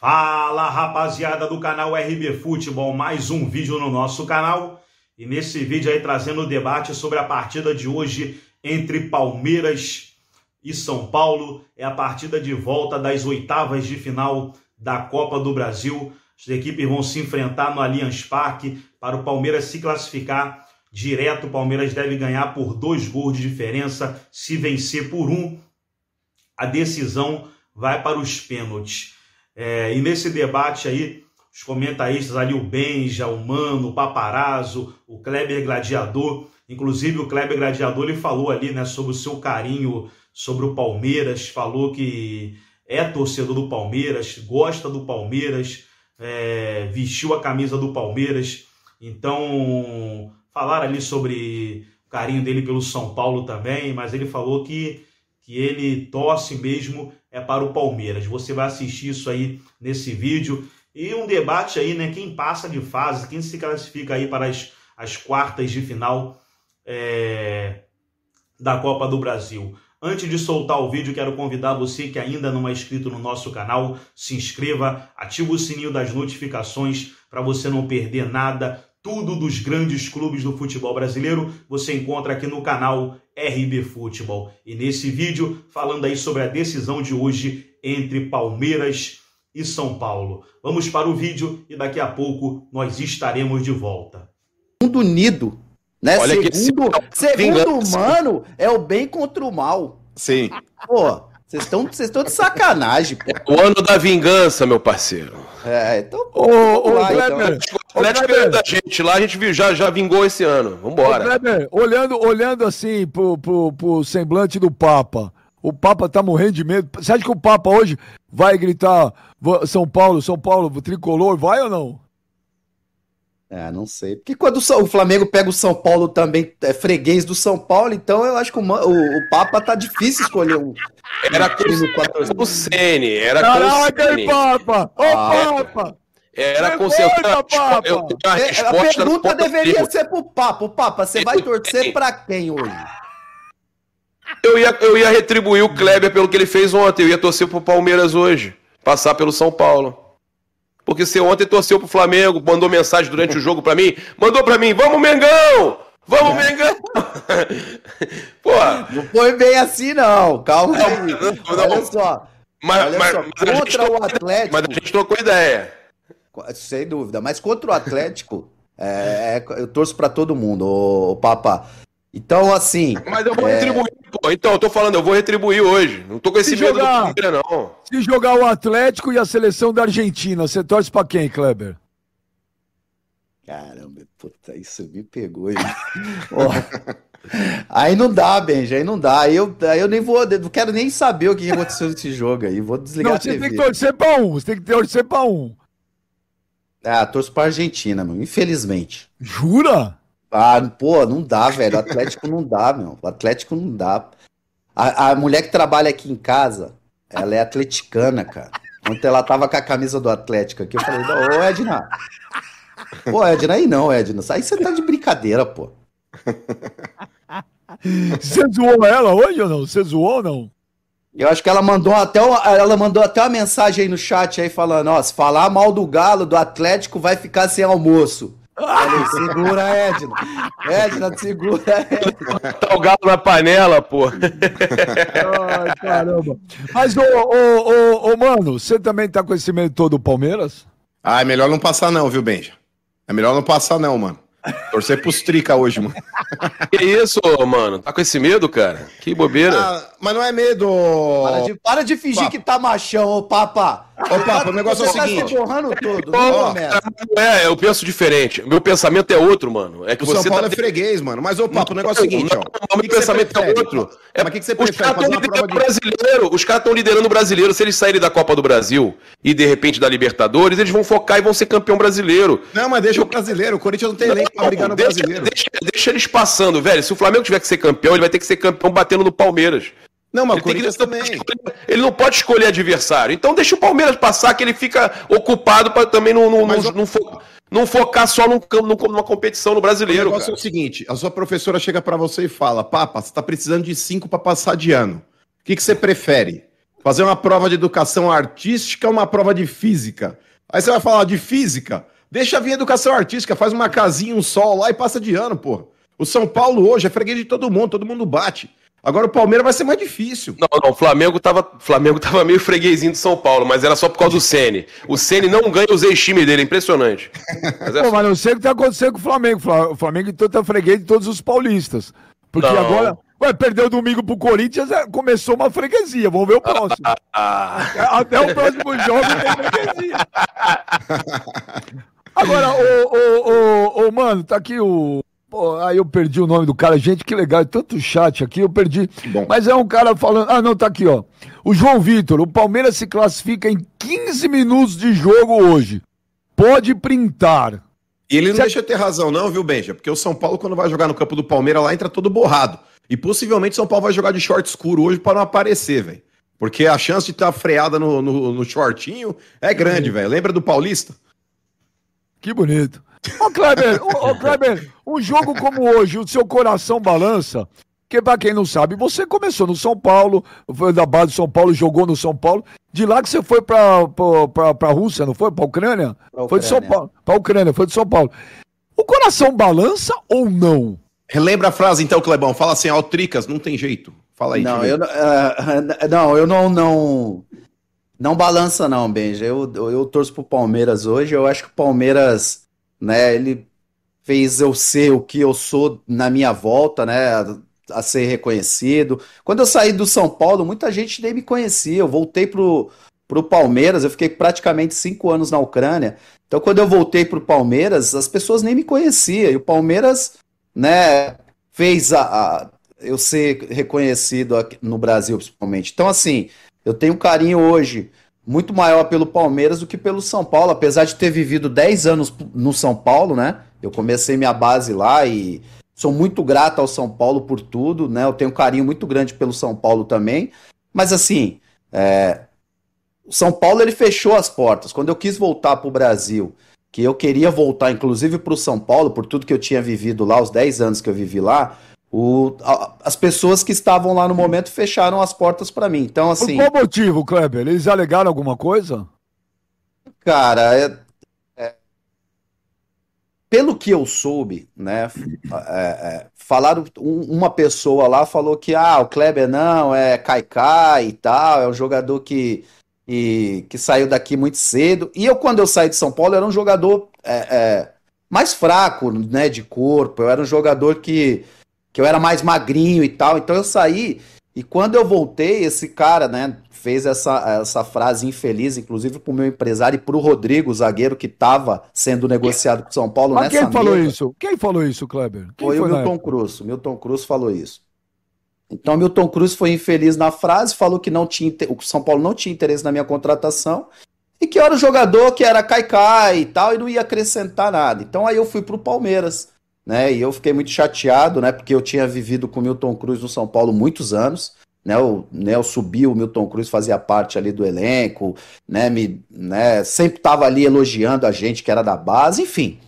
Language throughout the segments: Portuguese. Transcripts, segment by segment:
Fala rapaziada do canal RB Futebol, mais um vídeo no nosso canal e nesse vídeo aí trazendo o debate sobre a partida de hoje entre Palmeiras e São Paulo, é a partida de volta das oitavas de final da Copa do Brasil. As equipes vão se enfrentar no Allianz Parque para o Palmeiras se classificar direto. O Palmeiras deve ganhar por dois gols de diferença, se vencer por um, a decisão vai para os pênaltis. É, e nesse debate aí, os comentaristas ali, o Benja, o Mano, o Paparazzo, o Kleber Gladiador, inclusive o Kleber Gladiador, ele falou ali, né, sobre o seu carinho sobre o Palmeiras, falou que é torcedor do Palmeiras, gosta do Palmeiras, é, vestiu a camisa do Palmeiras. Então, falaram ali sobre o carinho dele pelo São Paulo também, mas ele falou que, que ele torce mesmo é para o Palmeiras. Você vai assistir isso aí nesse vídeo. E um debate aí, né? Quem passa de fase, quem se classifica aí para as, as quartas de final é, da Copa do Brasil. Antes de soltar o vídeo, quero convidar você que ainda não é inscrito no nosso canal, se inscreva, ative o sininho das notificações para você não perder nada. Tudo dos grandes clubes do futebol brasileiro você encontra aqui no canal RB Futebol. E nesse vídeo, falando aí sobre a decisão de hoje entre Palmeiras e São Paulo. Vamos para o vídeo e daqui a pouco nós estaremos de volta. Mundo unido, né? Olha segundo, que se... segundo humano é o bem contra o mal. Sim. Pô, vocês estão de sacanagem, pô. É o ano da vingança, meu parceiro. É, então. Ô, ô lá, Kleber, então. Atlético Kleber. da gente, lá a gente viu, já, já vingou esse ano. Vambora. Ô, Kleber, olhando, olhando assim pro, pro, pro semblante do Papa. O Papa tá morrendo de medo. Você acha que o Papa hoje vai gritar São Paulo, São Paulo, tricolor, vai ou não? É, não sei. Porque quando o Flamengo pega o São Paulo também, é freguês do São Paulo, então eu acho que o, o, o Papa tá difícil escolher um. Era com o Sene, era Caraca, com o Sene. Papa! Ô, ah, é. Papa! Era com eu, Sene. É, a pergunta deveria ser pro Papa. O Papa, você vai torcer para quem hoje? Eu ia, eu ia retribuir o Kleber pelo que ele fez ontem. Eu ia torcer pro Palmeiras hoje. Passar pelo São Paulo porque você ontem torceu pro Flamengo, mandou mensagem durante o jogo para mim, mandou para mim, vamos Mengão! Vamos, Mengão! Pô, não foi bem assim não, calma aí. Não, não, Olha só. Mas, Olha mas, só, mas contra o Atlético... Mas a gente trocou ideia. Sem dúvida, mas contra o Atlético, é, é eu torço para todo mundo, ô, ô Papa. Então, assim... Mas eu vou é... retribuir Pô, então, eu tô falando, eu vou retribuir hoje. Não tô com esse se medo do não. Se jogar o Atlético e a seleção da Argentina, você torce pra quem, Kleber? Caramba, puta, isso me pegou, oh, aí não dá, Benji, aí não dá. Aí eu, aí eu nem vou, não quero nem saber o que aconteceu nesse jogo aí. Vou desligar não, a TV. Você tem que torcer pra um, você tem que torcer pra um. Ah, torço pra Argentina, meu, infelizmente. Jura? Ah, pô, não dá, velho. O Atlético não dá, meu. O Atlético não dá. A, a mulher que trabalha aqui em casa, ela é atleticana, cara. Ontem ela tava com a camisa do Atlético aqui. Eu falei, ô Edna. Pô, Edna, aí não, Edna. Aí você tá de brincadeira, pô. Você zoou ela hoje ou não? Você zoou ou não? Eu acho que ela mandou até uma, ela mandou até uma mensagem aí no chat aí falando, ó, se falar mal do Galo, do Atlético, vai ficar sem almoço. Falei, segura, Edna. Edna, segura, Edna. Tá o galo na panela, pô. Ai, caramba. Mas, ô, ô, ô, ô, mano, você também tá com esse medo todo do Palmeiras? Ah, é melhor não passar não, viu, Benja? É melhor não passar não, mano. Torcer pros trica hoje, mano. Que isso, mano? Tá com esse medo, cara? Que bobeira. Ah, mas não é medo. Para de, para de fingir que tá machão, ô papa. Opa, tá o negócio você é o seguinte. Tá se todo, é, eu penso diferente. Meu pensamento é outro, mano. É que o São tá Paulo tá... é freguês, mano. Mas, ô, papo, o negócio é o seguinte, ó. O meu pensamento é outro. É, mas o que, que você prefere? Os caras estão liderando o brasileiro. Os caras estão liderando o brasileiro. Se eles saírem da Copa do Brasil e, de repente, da Libertadores, eles vão focar e vão ser campeão brasileiro. Não, mas deixa o brasileiro. O Corinthians não tem elenco pra brigar no brasileiro. Deixa, deixa eles passando, velho. Se o Flamengo tiver que ser campeão, ele vai ter que ser campeão batendo no Palmeiras. Não, mas ele, que, também. ele não pode escolher adversário. Então deixa o Palmeiras passar, que ele fica ocupado para também não, não, mas, não, não, não, focar só num, num, numa competição no brasileiro. O negócio é cara. é o seguinte: a sua professora chega para você e fala, Papa, você está precisando de cinco para passar de ano. O que, que você prefere? Fazer uma prova de educação artística ou uma prova de física? Aí você vai falar de física? Deixa vir educação artística, faz uma casinha, um sol lá e passa de ano, porra. O São Paulo hoje é freguês de todo mundo, todo mundo bate. Agora o Palmeiras vai ser mais difícil. Não, não, o Flamengo tava, Flamengo tava meio freguesinho de São Paulo, mas era só por causa do Sene. O Sene não ganha os ex-times dele, é impressionante. Mas é... Pô, mas não sei o que tá acontecendo com o Flamengo. O Flamengo então tá freguês de todos os paulistas. Porque não. agora, ué, perdeu domingo pro Corinthians, é, começou uma freguesia. Vamos ver o próximo. Ah, ah. É, até o próximo jogo tem freguesia. Agora, ô, ô, ô, ô, mano, tá aqui o Pô, aí eu perdi o nome do cara. Gente, que legal, tanto chat aqui, eu perdi. Bom. Mas é um cara falando. Ah, não, tá aqui, ó. O João Vitor, o Palmeiras se classifica em 15 minutos de jogo hoje. Pode printar. E ele não Você... deixa ter razão, não, viu, Benja? Porque o São Paulo, quando vai jogar no campo do Palmeiras, lá entra todo borrado. E possivelmente o São Paulo vai jogar de short escuro hoje para não aparecer, velho. Porque a chance de estar tá freada no, no, no shortinho é grande, velho. Lembra do Paulista? Que bonito. Ô, Kleber, ô, ô, Kleber, um jogo como hoje, o seu coração balança. Porque, para quem não sabe, você começou no São Paulo, foi da base do São Paulo, jogou no São Paulo. De lá que você foi para a Rússia, não foi? Para a Ucrânia? Ucrânia? Foi de São Paulo. Para Ucrânia, foi de São Paulo. O coração balança ou não? Relembra a frase, então, Clebão. Fala assim, Altricas, não tem jeito. Fala aí. Não, eu, uh, não eu não, não. Não balança, não, Benja. Eu, eu, eu torço pro Palmeiras hoje. Eu acho que o Palmeiras né? Ele fez eu ser o que eu sou na minha volta, né? A, ser reconhecido. Quando eu saí do São Paulo, muita gente nem me conhecia. Eu voltei pro, pro Palmeiras, eu fiquei praticamente cinco anos na Ucrânia. Então, quando eu voltei pro Palmeiras, as pessoas nem me conheciam. E o Palmeiras, né? Fez a, a eu ser reconhecido aqui, no Brasil, principalmente. Então, assim, eu tenho um carinho hoje muito maior pelo Palmeiras do que pelo São Paulo, apesar de ter vivido 10 anos no São Paulo, né? Eu comecei minha base lá e sou muito grato ao São Paulo por tudo, né? Eu tenho um carinho muito grande pelo São Paulo também. Mas assim, é... o São Paulo ele fechou as portas. Quando eu quis voltar para o Brasil, que eu queria voltar inclusive para o São Paulo, por tudo que eu tinha vivido lá, os 10 anos que eu vivi lá, o, a, as pessoas que estavam lá no momento fecharam as portas para mim. Então, assim. Por qual motivo, Kleber? Eles alegaram alguma coisa? Cara, é, é, pelo que eu soube, né? É, é, falaram. Um, uma pessoa lá falou que ah, o Kleber não, é Kaikai e tal, é um jogador que, e, que saiu daqui muito cedo. E eu, quando eu saí de São Paulo, era um jogador é, é, mais fraco, né? De corpo. Eu era um jogador que que eu era mais magrinho e tal. Então eu saí e quando eu voltei, esse cara, né, fez essa, essa frase infeliz, inclusive pro meu empresário e pro Rodrigo, zagueiro que tava sendo negociado com São Paulo Mas quem falou mesa. isso? Quem falou isso, Kleber? Quem foi, foi o Milton Cruz. Milton Cruz falou isso. Então, Milton Cruz foi infeliz na frase, falou que não tinha, o São Paulo não tinha interesse na minha contratação e que era o jogador que era caicai e tal e não ia acrescentar nada. Então, aí eu fui pro Palmeiras né? E eu fiquei muito chateado, né? Porque eu tinha vivido com o Milton Cruz no São Paulo muitos anos, né? Eu, né, eu subi, o Milton Cruz fazia parte ali do elenco, né? Me, né? Sempre tava ali elogiando a gente que era da base, enfim.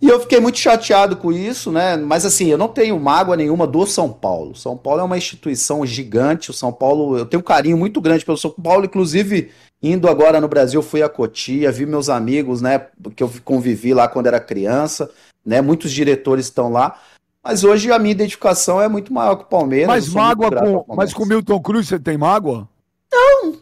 E eu fiquei muito chateado com isso, né? Mas assim, eu não tenho mágoa nenhuma do São Paulo. São Paulo é uma instituição gigante. O São Paulo, eu tenho um carinho muito grande pelo São Paulo, inclusive indo agora no Brasil, fui a Cotia, vi meus amigos, né, que eu convivi lá quando era criança né? Muitos diretores estão lá. Mas hoje a minha identificação é muito maior que o Palmeiras. Mas mágoa com, mas com Milton Cruz você tem mágoa? Não.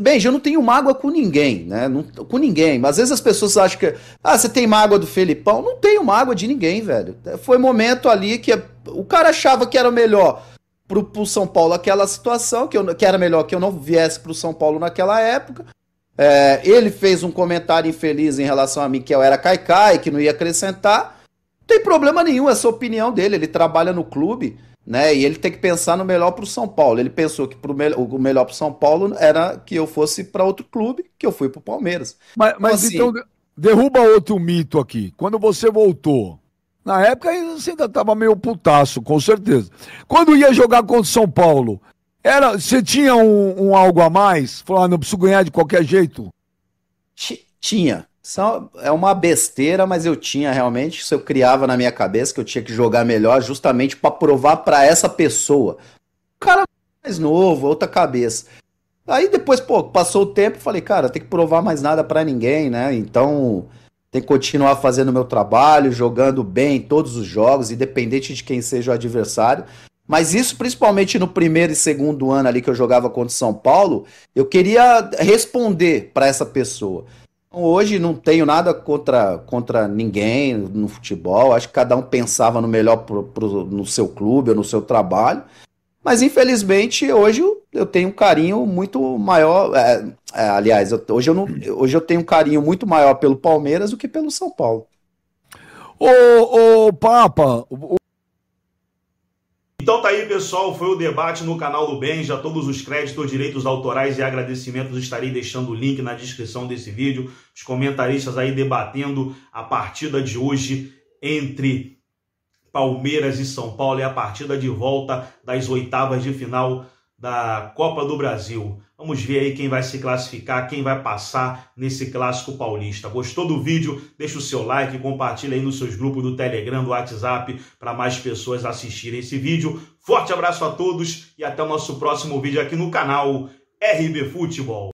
Bem, eu não tenho mágoa com ninguém, né? Não, com ninguém. Mas às vezes as pessoas acham que. Ah, você tem mágoa do Felipão? Não tenho mágoa de ninguém, velho. Foi momento ali que o cara achava que era melhor pro, pro São Paulo aquela situação, que, eu, que era melhor que eu não viesse pro São Paulo naquela época. É, ele fez um comentário infeliz em relação a mim, que eu era caicai, que não ia acrescentar tem problema nenhum essa opinião dele. Ele trabalha no clube, né? E ele tem que pensar no melhor para o São Paulo. Ele pensou que pro me o melhor para o São Paulo era que eu fosse para outro clube, que eu fui para o Palmeiras. Mas, então, mas então, assim... então, derruba outro mito aqui. Quando você voltou, na época você ainda estava meio putaço, com certeza. Quando ia jogar contra o São Paulo, era, você tinha um, um algo a mais? Falar, ah, não preciso ganhar de qualquer jeito? Tinha é uma besteira, mas eu tinha realmente, isso eu criava na minha cabeça que eu tinha que jogar melhor justamente para provar para essa pessoa. O cara mais novo, outra cabeça. Aí depois, pô, passou o tempo, falei, cara, tem que provar mais nada para ninguém, né? Então, tem que continuar fazendo meu trabalho, jogando bem todos os jogos, independente de quem seja o adversário. Mas isso, principalmente no primeiro e segundo ano ali que eu jogava contra o São Paulo, eu queria responder para essa pessoa. Hoje não tenho nada contra, contra ninguém no futebol. Acho que cada um pensava no melhor pro, pro, no seu clube ou no seu trabalho. Mas infelizmente hoje eu tenho um carinho muito maior. É, é, aliás, eu, hoje, eu não, hoje eu tenho um carinho muito maior pelo Palmeiras do que pelo São Paulo. Ô, ô Papa, então tá aí, pessoal, foi o debate no canal do Bem. Já todos os créditos, direitos autorais e agradecimentos estarei deixando o link na descrição desse vídeo. Os comentaristas aí debatendo a partida de hoje entre Palmeiras e São Paulo e a partida de volta das oitavas de final da Copa do Brasil. Vamos ver aí quem vai se classificar, quem vai passar nesse clássico paulista. Gostou do vídeo? Deixa o seu like, compartilha aí nos seus grupos do Telegram, do WhatsApp, para mais pessoas assistirem esse vídeo. Forte abraço a todos e até o nosso próximo vídeo aqui no canal RB Futebol.